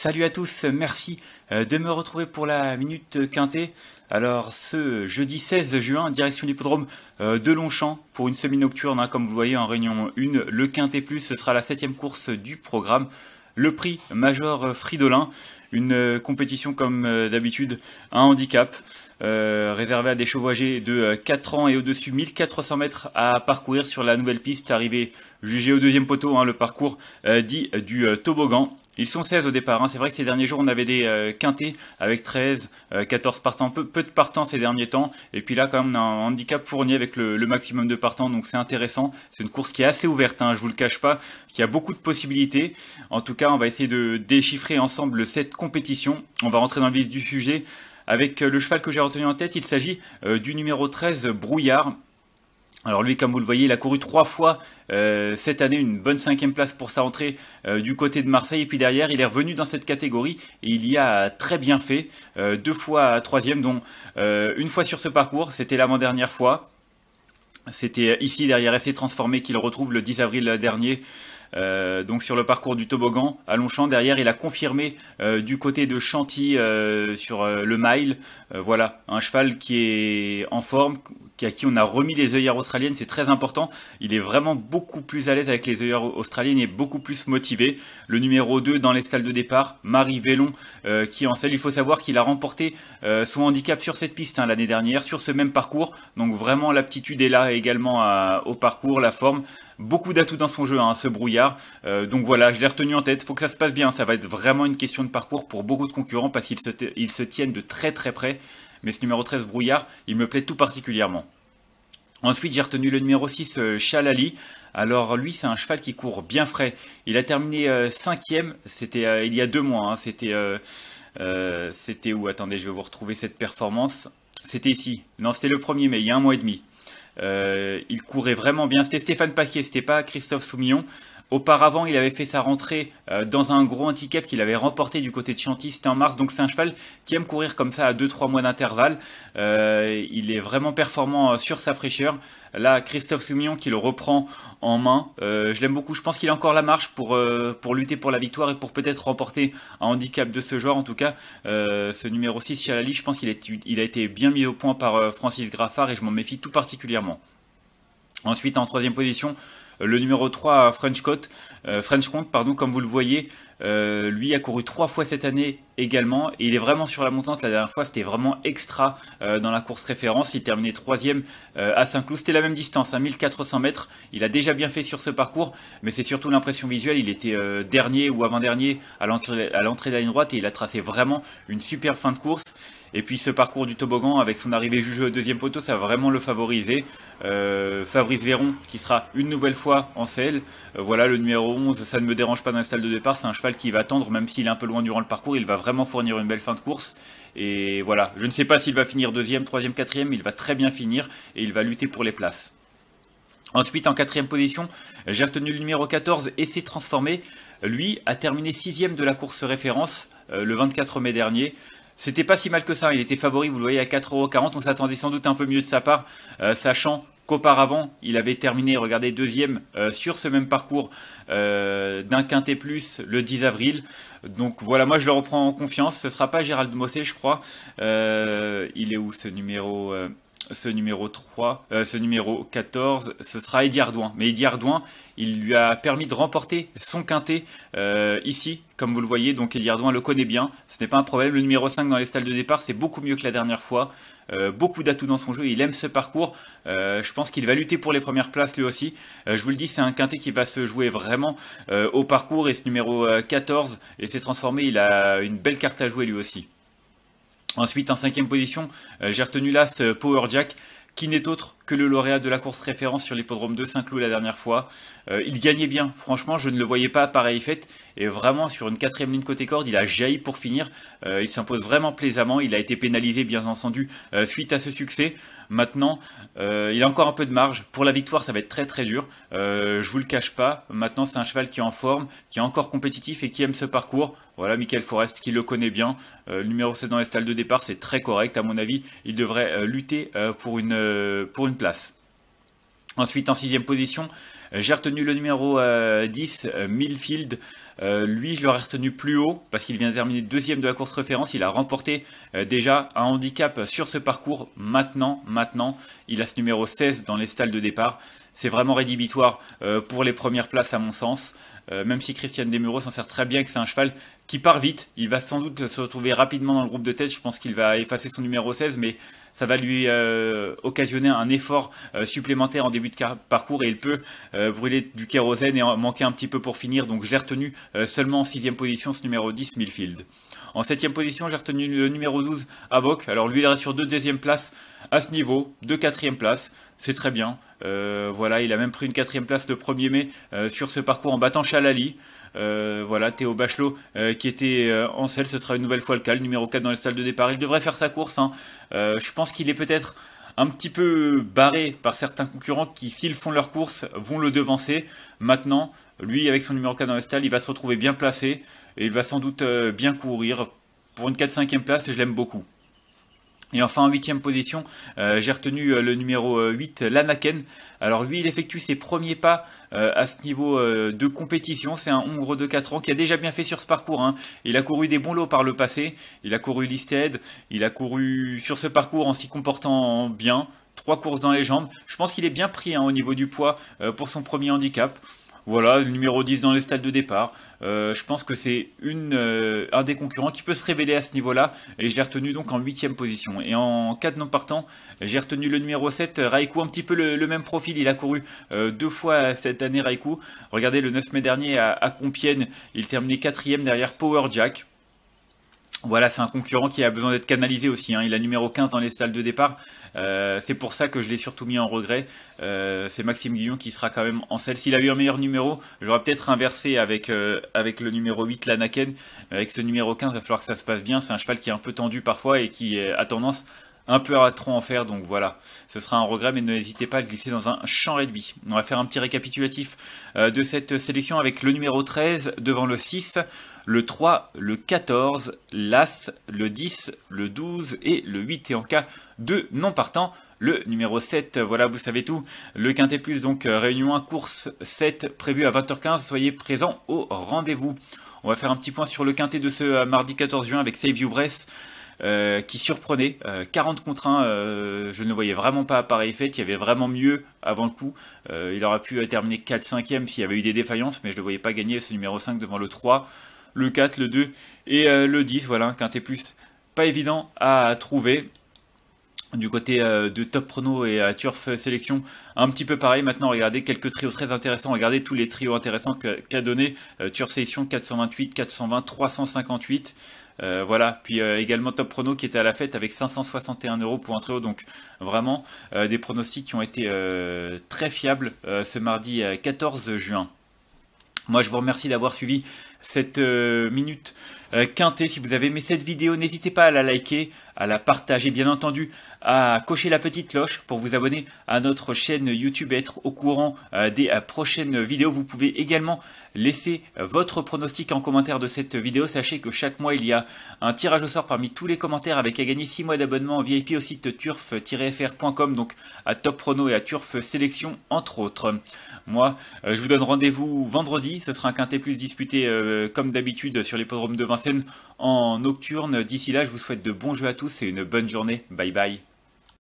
Salut à tous, merci euh, de me retrouver pour la Minute Quintet. Alors ce jeudi 16 juin, direction l'hippodrome euh, de Longchamp pour une semi-nocturne, hein, comme vous voyez en réunion 1, le Quintet Plus, ce sera la septième course du programme. Le prix Major euh, Fridolin, une compétition comme d'habitude, un handicap euh, réservé à des chevaux âgés de 4 ans et au-dessus, 1400 mètres à parcourir sur la nouvelle piste, arrivée jugée au deuxième poteau, hein, le parcours dit du toboggan. Ils sont 16 au départ. Hein. C'est vrai que ces derniers jours, on avait des euh, quintés avec 13, 14 euh, partants, peu, peu, de partants ces derniers temps. Et puis là, quand même, on a un handicap fourni avec le, maximum de partants, donc c'est intéressant. C'est une course qui est assez ouverte, hein, je vous le cache pas, qui a beaucoup de possibilités. En tout cas, on va essayer de déchiffrer ensemble cette compétition. On va rentrer dans le vif du sujet. Avec euh, le cheval que j'ai retenu en tête, il s'agit du numéro 13, Brouillard. Alors lui, comme vous le voyez, il a couru trois fois euh, cette année, une bonne cinquième place pour sa rentrée euh, du côté de Marseille. Et puis derrière, il est revenu dans cette catégorie et il y a très bien fait. Euh, deux fois troisième, dont une fois sur ce parcours, c'était l'avant-dernière fois. C'était ici, derrière assez Transformé, qu'il retrouve le 10 avril dernier. donc sur le parcours du toboggan à Longchamp. Derrière, il a confirmé du côté de Chantilly sur le mile. voilà, un cheval qui est en forme, à qui on a remis les œillères australiennes, c'est très important. Il est vraiment beaucoup plus à l'aise avec les œillères australiennes et beaucoup plus motivé. Le numéro 2 dans les stalles de départ, Marie Vélon, euh, qui en selle. Il faut savoir qu'il a remporté euh, son handicap sur cette piste hein, l'année dernière, sur ce même parcours. Donc vraiment l'aptitude est là également au parcours, la forme. Beaucoup d'atouts dans son jeu, hein, ce brouillard. Euh, donc voilà, je l'ai retenu en tête. Faut que ça se passe bien. Ça va être vraiment une question de parcours pour beaucoup de concurrents parce qu'ils se tiennent de très très près mais ce numéro 13 Brouillard, il me plaît tout particulièrement. Ensuite, j'ai retenu le numéro 6, euh, Chalali. Alors lui, c'est un cheval qui court bien frais. Il a terminé euh, cinquième, c'était euh, il y a deux mois. Hein. C'était où Attendez, je vais vous retrouver cette performance. C'était ici. Non, c'était le 1er mai, il y a un mois et demi. Euh, il courait vraiment bien. C'était Stéphane Pasquier, c'était pas Christophe Soumillon. Auparavant, il avait fait sa rentrée euh, dans un gros handicap qu'il avait remporté du côté de Chantilly, c'était en mars. Donc c'est un cheval qui aime courir comme ça à 2-3 mois d'intervalle. Euh, il est vraiment performant sur sa fraîcheur. Là, Christophe Soumillon qui le reprend en main. je l'aime beaucoup. Je pense qu'il a encore la marche pour, pour lutter pour la victoire et pour peut-être remporter un handicap de ce genre. En tout cas, ce numéro 6, Chalali, je pense qu'il a été bien mis au point par Francis Graffard et je m'en méfie tout particulièrement. Ensuite, en troisième position, le numéro 3, French Cote, euh, French pardon, comme vous le voyez, euh, lui a couru trois fois cette année également. Et il est vraiment sur la montante. La dernière fois, c'était vraiment extra euh, dans la course référence. Il terminait troisième euh, à Saint-Cloud. C'était la même distance, hein, 1400 mètres. Il a déjà bien fait sur ce parcours, mais c'est surtout l'impression visuelle. Il était dernier ou avant-dernier à l'entrée de la ligne droite et il a tracé vraiment une superbe fin de course. Et puis ce parcours du toboggan avec son arrivée jugée au deuxième poteau, ça va vraiment le favoriser. Fabrice Véron qui sera une nouvelle fois en selle. Euh, voilà, le numéro 11, ça ne me dérange pas dans la salle de départ, c'est un cheval qui va attendre, même s'il est un peu loin durant le parcours, il va vraiment fournir une belle fin de course. Et voilà, je ne sais pas s'il va finir deuxième, troisième, quatrième, il va très bien finir et il va lutter pour les places. Ensuite, en quatrième position, j'ai retenu le numéro 14, et s'est Transformé. Lui a terminé sixième de la course référence euh, le 24 mai dernier. C'était pas si mal que ça, il était favori, vous le voyez, à 4,40€. On s'attendait sans doute un peu mieux de sa part, euh, sachant sachant qu'auparavant, il avait terminé, regardez, deuxième euh, sur ce même parcours euh, d'un quintet plus le 10 avril. Donc voilà, moi je le reprends en confiance. Ce sera pas Gérald Mossé, je crois. Euh, il est où ce numéro ce numéro 3, euh, ce numéro 14, ce sera Eddie Mais Eddie Ardouin, il lui a permis de remporter son quintet euh, ici, comme vous le voyez. Donc Eddie Ardouin le connaît bien, ce n'est pas un problème. Le numéro 5 dans les stalles de départ, c'est beaucoup mieux que la dernière fois. Euh, beaucoup d'atouts dans son jeu, il aime ce parcours. je pense qu'il va lutter pour les premières places lui aussi. je vous le dis, c'est un quintet qui va se jouer vraiment au parcours et ce numéro 14 et s'est transformé, il a une belle carte à jouer lui aussi. Ensuite, en cinquième position, euh, j'ai retenu l'As euh, Power Jack, qui n'est autre que le lauréat de la course référence sur l'hippodrome de Saint-Cloud la dernière fois. Euh, il gagnait bien, franchement, je ne le voyais pas pareil fait. Et vraiment, sur une quatrième ligne côté corde, il a jailli pour finir. Euh, il s'impose vraiment plaisamment. Il a été pénalisé, bien entendu, euh, suite à ce succès. Maintenant, il a encore un peu de marge. Pour la victoire, ça va être très très dur. je vous le cache pas. Maintenant, c'est un cheval qui est en forme, qui est encore compétitif et qui aime ce parcours. Voilà, Michael Forest qui le connaît bien. numéro 7 dans les stalles de départ, c'est très correct. À mon avis, il devrait lutter pour, une, pour une place. Ensuite, en sixième position, euh, j'ai retenu le numéro 10, euh, euh, Millfield. lui, je l'aurais retenu plus haut parce qu'il vient de terminer deuxième de la course référence. Il a remporté déjà un handicap sur ce parcours. Maintenant, maintenant, il a ce numéro 16 dans les stalles de départ. C'est vraiment rédhibitoire pour les premières places à mon sens. même si Christiane Desmureaux s'en sert très bien que c'est un cheval qui part vite. Il va sans doute se retrouver rapidement dans le groupe de tête. Je pense qu'il va effacer son numéro 16, mais ça va lui euh, occasionner un effort euh, supplémentaire en début de parcours et il peut euh, brûler du kérosène et en manquer un petit peu pour finir. Donc j'ai retenu seulement en sixième position ce numéro 10, Milfield. En septième position, j'ai retenu le numéro 12, Avoc. Alors lui, il reste sur deux deuxième places à ce niveau, deux quatrième places c'est très bien. voilà, il a même pris une quatrième place le 1er mai sur ce parcours en battant Chalali. Euh, voilà, Théo Bachelot euh, qui était euh, en selle, ce sera une nouvelle fois le cas, numéro 4 dans les salles de départ. Il devrait faire sa course. Hein. je pense qu'il est peut-être un petit peu barré par certains concurrents qui, s'ils font leur course, vont le devancer. Maintenant, lui, avec son numéro 4 dans les stalles, il va se retrouver bien placé et il va sans doute bien courir. Pour une 4-5e place, et je l'aime beaucoup. Et enfin en huitième position, euh, j'ai retenu euh, le numéro 8, euh, Lanaken. Alors lui, il effectue ses premiers pas à ce niveau de compétition. C'est un Hongre de 4 ans qui a déjà bien fait sur ce parcours. Hein. Il a couru des bons lots par le passé. Il a couru l'Isted. Il a couru sur ce parcours en s'y comportant bien. Trois courses dans les jambes. Je pense qu'il est bien pris hein, au niveau du poids pour son premier handicap. Voilà, le numéro 10 dans les stades de départ. Euh, je pense que c'est euh, un des concurrents qui peut se révéler à ce niveau-là. Et j'ai retenu donc en huitième position. Et en cas de non partant, j'ai retenu le numéro 7, Raikou, un petit peu le, même profil. Il a couru euh, deux fois cette année Raikou. Regardez, le 9 mai dernier à, à Compiègne, il terminait quatrième derrière Power Jack. Voilà, c'est un concurrent qui a besoin d'être canalisé aussi. Hein. Il a numéro 15 dans les salles de départ. Euh, c'est pour ça que je l'ai surtout mis en regret. Euh, c'est Maxime Guillon qui sera quand même en selle. S'il a eu un meilleur numéro, j'aurais peut-être inversé avec, euh, avec le numéro 8, l'Anaken. Avec ce numéro 15, il va falloir que ça se passe bien. C'est un cheval qui est un peu tendu parfois et qui a tendance un peu à trop en faire, donc voilà, ce sera un regret, mais n'hésitez pas à glisser dans un champ réduit. On va faire un petit récapitulatif euh, de cette sélection avec le numéro 13 devant le 6, le 3, le 14, l'As, le 10, le 12 et le 8, et en cas de non partant, le numéro 7, voilà vous savez tout, le Quintet Plus, donc euh, réunion 1, course 7, prévue à 20h15, soyez présents au rendez-vous. On va faire un petit point sur le quintet de ce euh, mardi 14 juin avec Save You Brest. Euh, qui surprenait. 40 euh, contre 1, euh, je ne le voyais vraiment pas à pareil fait, il y avait vraiment mieux avant le coup. il aurait pu terminer 4-5ème s'il y avait eu des défaillances, mais je ne le voyais pas gagner ce numéro 5 devant le 3, le 4, le 2 et le 10. Voilà, qu'un T+, plus pas évident à trouver du côté euh, de Top Prono et euh, Turf Sélection, un petit peu pareil. Maintenant, regardez quelques trios très intéressants. Regardez tous les trios intéressants qu'a donné euh, Turf Sélection 428, 420, 358. voilà, puis également Top Prono qui était à la fête avec 561 euros pour un trio, donc vraiment des pronostics qui ont été très fiables ce mardi 14 juin. Moi, je vous remercie d'avoir suivi cette euh, minute euh, quintée. Si vous avez aimé cette vidéo, n'hésitez pas à la liker, à la partager, bien entendu, à cocher la petite cloche pour vous abonner à notre chaîne YouTube et être au courant euh, des prochaines vidéos. Vous pouvez également laisser votre pronostic en commentaire de cette vidéo. Sachez que chaque mois, il y a un tirage au sort parmi tous les commentaires avec à gagner 6 mois d'abonnement VIP au site turf-fr.com, donc à Top Prono et à Turf Sélection, entre autres. Moi, je vous donne rendez-vous vendredi. Ce sera un quintet plus disputé euh, comme d'habitude sur l'hippodrome de Vincennes en nocturne. D'ici là, je vous souhaite de bons jeux à tous et une bonne journée. Bye bye.